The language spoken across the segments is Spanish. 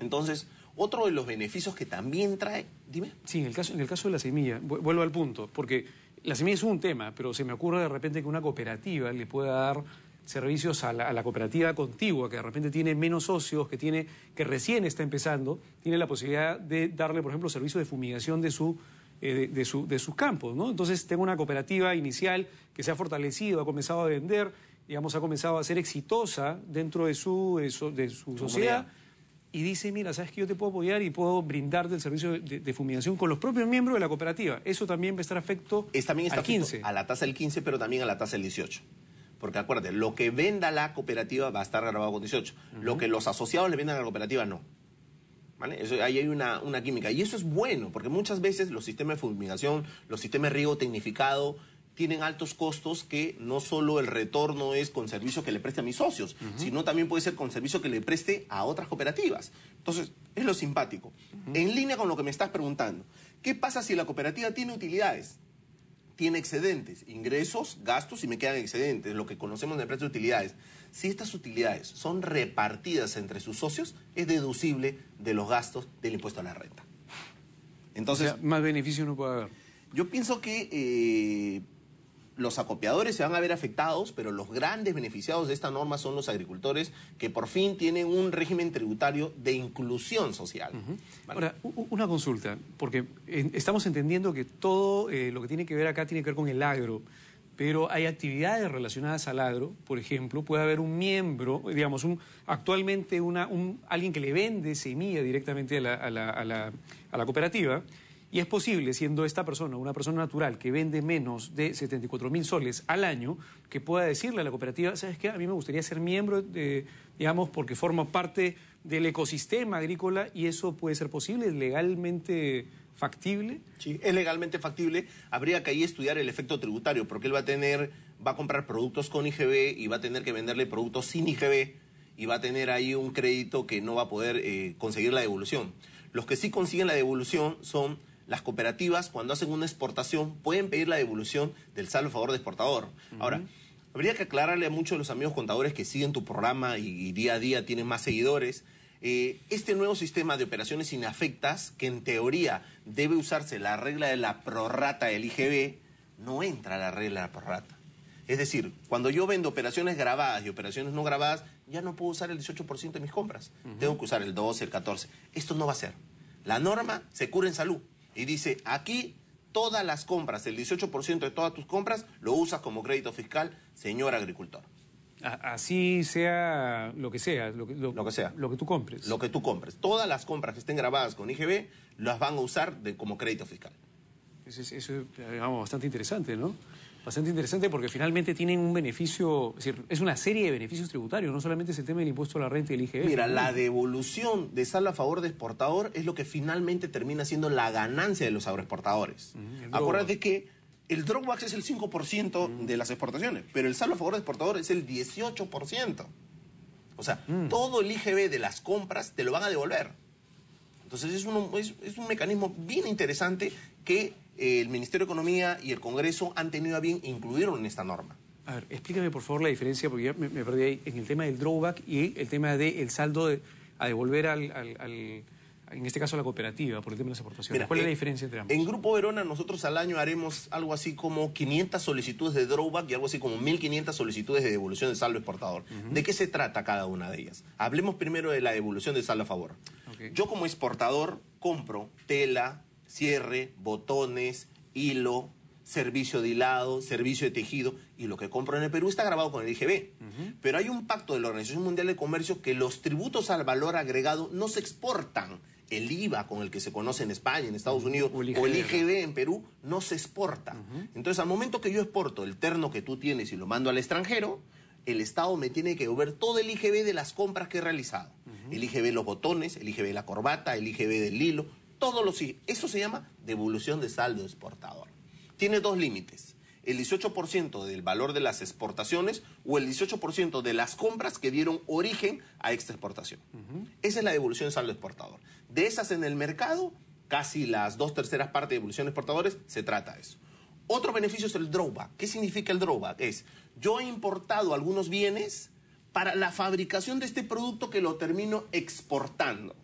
Entonces, otro de los beneficios que también trae, dime. Sí, en el caso, en el caso de la semilla, vuelvo al punto, porque la semilla es un tema, pero se me ocurre de repente que una cooperativa le pueda dar servicios a la, cooperativa contigua, que de repente tiene menos socios, que, tiene, que recién está empezando, tiene la posibilidad de darle, por ejemplo, servicios de fumigación de, su, eh, de, sus campos. ¿no? Entonces, tengo una cooperativa inicial que se ha fortalecido, ha comenzado a vender, digamos, ha comenzado a ser exitosa dentro de su, sociedad y dice, mira, sabes que yo te puedo apoyar y puedo brindar del servicio de, fumigación con los propios miembros de la cooperativa. Eso también va a estar afecto es, también está A la tasa del 15, pero también a la tasa del 18. Porque acuérdate, lo que venda la cooperativa va a estar grabado con 18. Lo que los asociados le vendan a la cooperativa, no. ¿Vale? ahí hay una, una química. Y eso es bueno, porque muchas veces los sistemas de fumigación, los sistemas de riego tecnificado, tienen altos costos que no solo el retorno es con servicio que le preste a mis socios, sino también puede ser con servicio que le preste a otras cooperativas. Entonces, es lo simpático. En línea con lo que me estás preguntando, ¿qué pasa si la cooperativa tiene utilidades? Tiene excedentes, ingresos, gastos y me quedan excedentes, lo que conocemos en precio de utilidades. Si estas utilidades son repartidas entre sus socios, es deducible de los gastos del impuesto a la renta. Entonces. más beneficio no puede haber. Yo pienso que eh, los acopiadores se van a ver afectados, pero los grandes beneficiados de esta norma son los agricultores que por fin tienen un régimen tributario de inclusión social. Ahora, una consulta, porque estamos entendiendo que todo eh, lo que tiene que ver acá tiene que ver con el agro, pero hay actividades relacionadas al agro, por ejemplo, puede haber un miembro, digamos, un, actualmente alguien que le vende semilla directamente a la cooperativa y es posible, siendo esta persona una persona natural que vende menos de 74 mil soles al año, que pueda decirle a la cooperativa, ¿sabes qué? A mí me gustaría ser miembro, de, digamos, porque forma parte del ecosistema agrícola y eso puede ser posible es legalmente factible? Sí, es legalmente factible. Habría que ahí estudiar el efecto tributario, porque él va a tener, va a comprar productos con IGB y va a tener que venderle productos sin IGB y va a tener ahí un crédito que no va a poder eh, conseguir la devolución. Los que sí consiguen la devolución son las cooperativas cuando hacen una exportación pueden pedir la devolución del saldo a favor de exportador. Ahora, habría que aclararle a muchos de los amigos contadores que siguen tu programa y, día a día tienen más seguidores. Eh, este nuevo sistema de operaciones inafectas, que en teoría debe usarse la regla de la prorrata del IGB, no entra la regla de la prorrata. Es decir, cuando yo vendo operaciones grabadas y operaciones no grabadas, ya no puedo usar el 18% de mis compras. Tengo que usar el 12, el 14. Esto no va a ser. La norma se cura en salud. Y dice, aquí todas las compras, el 18% de todas tus compras, lo usas como crédito fiscal, señor agricultor. Así sea lo que sea, lo que, sea, lo que tú compres. Lo que tú compres. Todas las compras que estén grabadas con IGB las van a usar como crédito fiscal. Eso es, eso es bastante interesante, ¿no? bastante interesante porque finalmente tienen un beneficio, es, decir, es una serie de beneficios tributarios, no solamente es el tema del impuesto a la renta y el IGB. Mira, la devolución de sal a favor de exportador es lo que finalmente termina siendo la ganancia de los agroexportadores. Acuérdate que el Dropbox es el 5% de las exportaciones, pero el saldo a favor de exportador es el 18%. O sea, mm. todo el IGB de las compras te lo van a devolver. Entonces es un, es un mecanismo bien interesante que el Ministerio de Economía y el Congreso han tenido a bien incluirlo en esta norma? A ver, explícame por favor la diferencia, porque yo me, perdí ahí, en el tema del drawback y el tema del saldo a devolver al, en este caso la cooperativa, por el tema de las aportaciones. ¿Cuál es la eh, diferencia entre ambos? En Grupo Verona nosotros al año haremos algo así como 500 solicitudes de drawback y algo así como 1.500 solicitudes de devolución de saldo exportador. ¿De qué se trata cada una de ellas? Hablemos primero de la devolución de saldo a favor. Yo como exportador compro tela, cierre, botones, hilo, servicio de hilado, servicio de tejido, y lo que compro en el Perú está grabado con el IGB. Pero hay un pacto de la Organización Mundial de Comercio que los tributos al valor agregado no se exportan. El IVA con el que se conoce en España, en Estados Unidos, o el IGB, en Perú, no se exporta. Entonces, al momento que yo exporto el terno que tú tienes y lo mando al extranjero, el Estado me tiene que devolver todo el IGB de las compras que he realizado. El IGB los botones, el IGB de la corbata, el IGB del hilo, todos los Eso se llama devolución de saldo exportador. Tiene dos límites, el 18% del valor de las exportaciones o el 18% de las compras que dieron origen a esta exportación. Esa es la devolución de saldo exportador. De esas en el mercado, casi las dos terceras partes de devolución de exportadores se trata de eso. Otro beneficio es el drawback. ¿Qué significa el drawback? Es, yo he importado algunos bienes, para la fabricación de este producto que lo termino exportando.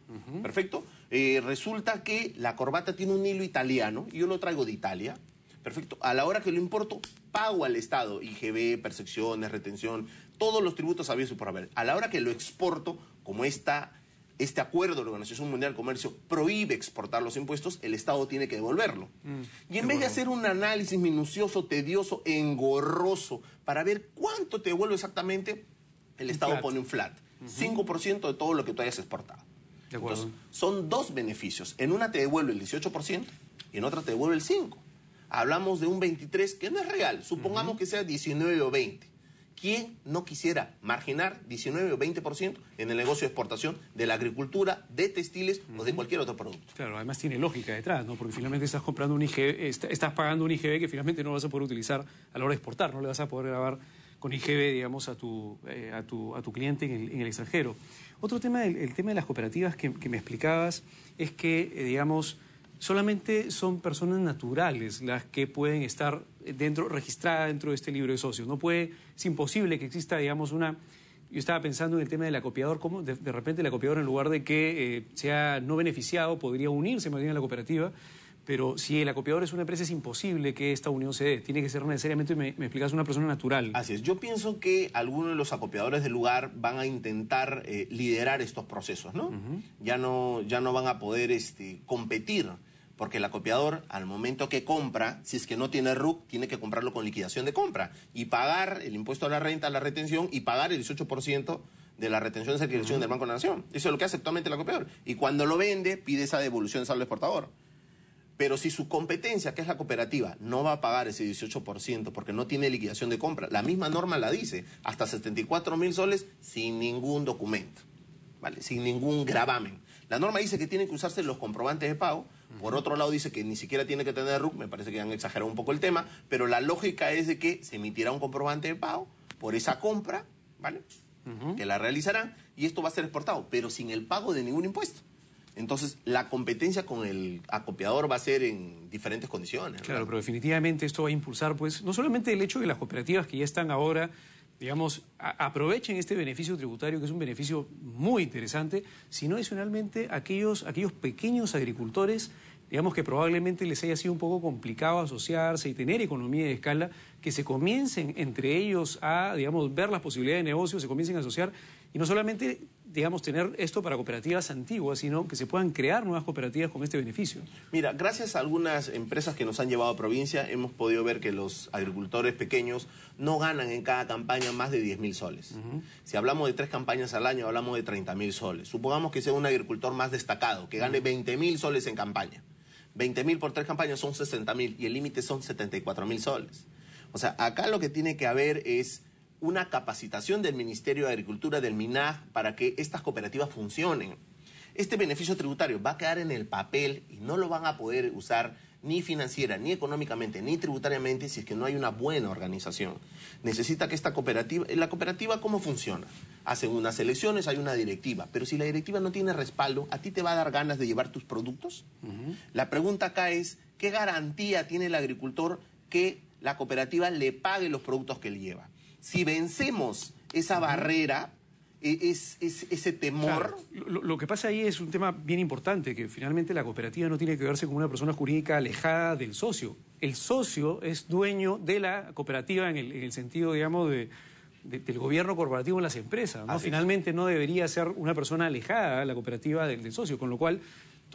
Perfecto. Eh, resulta que la corbata tiene un hilo italiano y yo lo traigo de Italia. Perfecto. A la hora que lo importo, pago al Estado IGB, percepciones, retención, todos los tributos habidos y por haber. A la hora que lo exporto, como está este acuerdo de la Organización Mundial del Comercio prohíbe exportar los impuestos, el Estado tiene que devolverlo. Mm, y en vez de hacer un análisis minucioso, tedioso, engorroso, para ver cuánto te devuelvo exactamente, el Estado pone un flat. 5% de todo lo que tú hayas exportado. De acuerdo. Entonces, son dos beneficios. En una te devuelve el 18% y en otra te devuelve el 5%. Hablamos de un 23% que no es real. Supongamos que sea 19 o 20. ¿Quién no quisiera marginar 19 o 20% en el negocio de exportación de la agricultura, de textiles o de cualquier otro producto? Claro, además tiene lógica detrás, ¿no? Porque finalmente estás comprando un IGB, e, estás pagando un IGB e que finalmente no vas a poder utilizar a la hora de exportar, no le vas a poder grabar con IGB, digamos, a tu, eh, a tu, a tu cliente en el, extranjero. Otro tema, el, tema de las cooperativas que, me explicabas, es que, eh, digamos, solamente son personas naturales las que pueden estar dentro, registradas dentro de este libro de socios. No puede, es imposible que exista, digamos, una... Yo estaba pensando en el tema del acopiador, cómo de, de repente el acopiador en lugar de que eh, sea no beneficiado podría unirse más bien a la cooperativa. Pero si el acopiador es una empresa, es imposible que esta unión se dé. Tiene que ser necesariamente, me, explicas, una persona natural. Así es. Yo pienso que algunos de los acopiadores del lugar van a intentar eh, liderar estos procesos, ¿no? ya, ¿no? Ya no van a poder este, competir, porque el acopiador, al momento que compra, si es que no tiene RUC, tiene que comprarlo con liquidación de compra y pagar el impuesto a la renta, la retención y pagar el 18% de la retención de adquisición del Banco de la Nación. Eso es lo que hace actualmente el acopiador. Y cuando lo vende, pide esa devolución de saldo exportador. Pero si su competencia, que es la cooperativa, no va a pagar ese 18% porque no tiene liquidación de compra, la misma norma la dice, hasta 74 mil soles sin ningún documento, ¿vale? sin ningún gravamen. La norma dice que tienen que usarse los comprobantes de pago, por otro lado dice que ni siquiera tiene que tener RUC, me parece que han exagerado un poco el tema, pero la lógica es de que se emitirá un comprobante de pago por esa compra, ¿vale? Que la realizarán y esto va a ser exportado, pero sin el pago de ningún impuesto. Entonces, la competencia con el acopiador va a ser en diferentes condiciones. Claro, pero definitivamente esto va a impulsar, pues, no solamente el hecho de que las cooperativas que ya están ahora digamos, aprovechen este beneficio tributario, que es un beneficio muy interesante, sino adicionalmente aquellos, aquellos pequeños agricultores, digamos que probablemente les haya sido un poco complicado asociarse y tener economía de escala, que se comiencen entre ellos a, digamos, ver las posibilidades de negocio, se comiencen a asociar y no solamente, digamos, tener esto para cooperativas antiguas, sino que se puedan crear nuevas cooperativas con este beneficio. Mira, gracias a algunas empresas que nos han llevado a provincia, hemos podido ver que los agricultores pequeños no ganan en cada campaña más de 10 mil soles. Si hablamos de tres campañas al año, hablamos de 30.000 mil soles. Supongamos que sea un agricultor más destacado, que gane 20 mil soles en campaña. 20.000 mil por tres campañas son 60.000 mil y el límite son 74 mil soles. O sea, acá lo que tiene que haber es una capacitación del Ministerio de Agricultura del MINAG para que estas cooperativas funcionen. Este beneficio tributario va a quedar en el papel y no lo van a poder usar ni financiera, ni económicamente, ni tributariamente si es que no hay una buena organización. Necesita que esta cooperativa, eh, la cooperativa cómo funciona? Hacen unas elecciones, hay una directiva, pero si la directiva no tiene respaldo, ¿a ti te va a dar ganas de llevar tus productos? La pregunta acá es, ¿qué garantía tiene el agricultor que la cooperativa le pague los productos que él lleva? si vencemos esa barrera, e, es, ese temor. Lo, que pasa ahí es un tema bien importante, que finalmente la cooperativa no tiene que verse como una persona jurídica alejada del socio. El socio es dueño de la cooperativa en el, sentido, digamos, del gobierno corporativo en las empresas. Finalmente no debería ser una persona alejada la cooperativa del socio, con lo cual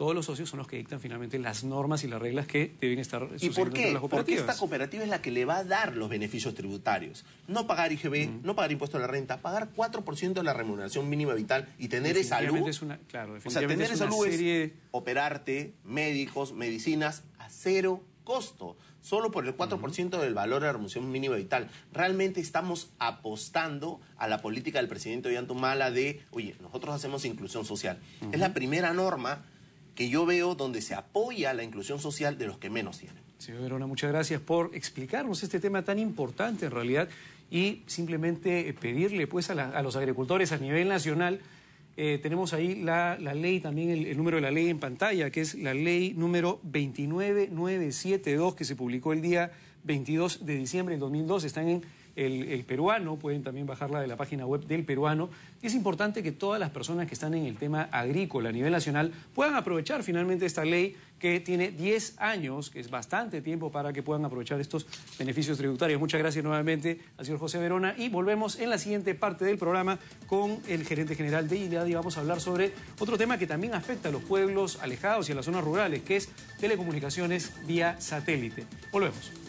todos los socios son los que dictan finalmente las normas y las reglas que deben estar ¿Y por qué? Porque esta cooperativa es la que le va a dar los beneficios tributarios. No pagar IGB, no pagar impuesto a la renta, pagar 4% de la remuneración mínima vital y tener esa luz. o sea, tener esa luz es operarte, médicos, medicinas a cero costo, solo por el 4% del valor de la remuneración mínima vital. Realmente estamos apostando a la política del presidente Ollantumala de, oye, nosotros hacemos inclusión social. Es la primera norma que yo veo donde se apoya la inclusión social de los que menos tienen. Señor Verona, muchas gracias por explicarnos este tema tan importante en realidad y simplemente eh, pedirle pues a, los agricultores a nivel nacional, eh, tenemos ahí la, ley, también el, número de la ley en pantalla, que es la ley número 29972 que se publicó el día 22 de diciembre del 2002, están en el, peruano, pueden también bajarla de la página web del peruano. Es importante que todas las personas que están en el tema agrícola a nivel nacional puedan aprovechar finalmente esta ley que tiene 10 años, que es bastante tiempo para que puedan aprovechar estos beneficios tributarios. Muchas gracias nuevamente al señor José Verona y volvemos en la siguiente parte del programa con el gerente general de IDAD y vamos a hablar sobre otro tema que también afecta a los pueblos alejados y a las zonas rurales, que es telecomunicaciones vía satélite. Volvemos.